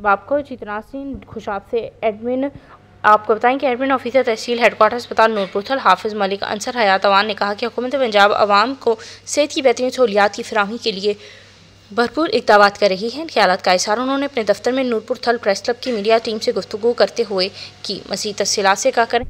बाप को चितना सिंह खुशाब से एडमिन आपको बताएं कि एडमिन ऑफिसर तहसील हेडकोार्टर अस्पताल नूरपुरथल हाफिज मलिक अंसर हयात अवान ने कहा कि हुकूमत पंजाब आवाम को सेहत की बेहतरीन सहूलियात की फरहमी के लिए भरपूर इकदाम कर रही है ख्याल का इशार उन्होंने अपने दफ्तर में नूरपुर थल प्रेस क्लब की मीडिया टीम से गुफ्तु करते हुए की मसीह तफसीत से कहा करें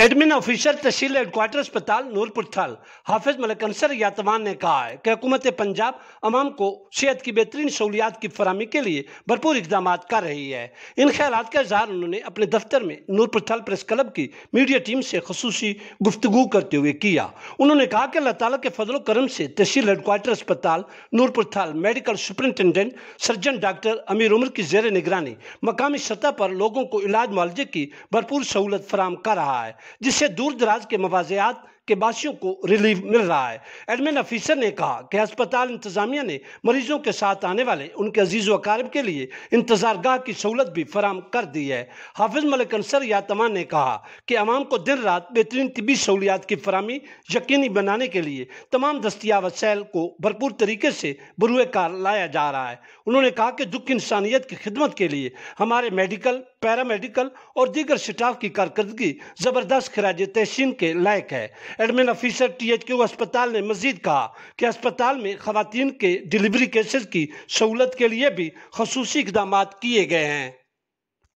एडमिन ऑफिसर तहसील हेडक्वार्टर अस्पताल नूरपुर थल हाफिज मलिक अंसर यातवान ने कहा है कि हुकूमत पंजाब अवाम को सेहत की बेहतरीन सहूलियात की फरहमी के लिए भरपूर इकदाम कर रही है इन ख्याल का इजहार उन्होंने अपने दफ्तर में नूरपुर थल प्रेस क्लब की मीडिया टीम से खसूसी गुफ्तु करते हुए किया उन्होंने कहा कि अल्लाह तला के फजल करम से तहसील हेडक्वार्टर अस्पताल नूरपुर थल मेडिकल सुप्रिंटेंडेंट सर्जन डॉक्टर अमीर उमर की जेर निगरानी मकामी सतह पर लोगों को इलाज मुआवजे की भरपूर सहूलत फराम कर रहा है जिससे दूर दराज के मवाजियात के बासियों को रिलीफ मिल रहा है एडमिन ऑफिसर ने कहा कि अस्पताल इंतजामिया ने मरीजों के साथ आने वाले उनके अजीज वकारब के लिए इंतजारगाह की सहूलत भी फराम कर दी है हाफिज मलिक अंसर यातमान ने कहा कि आवाम को दिन रात बेहतरीन तबी सहूलियात की फरहमी यकीनी बनाने के लिए तमाम दस्तिया वसैल को भरपूर तरीके से बुरुए कार लाया जा रहा है उन्होंने कहा कि दुख इंसानियत की खिदमत के लिए हमारे मेडिकल पैरामेडिकल और दीगर स्टाफ की कारकर्दगी ज़बरदस्त खराज तहसीन के लायक है एडमिन ऑफिसर टीएचक्यू अस्पताल ने मजीद कहा कि अस्पताल में खातन के डिलीवरी केसेस की सहूलत के लिए भी खसूसी इकदाम किए गए हैं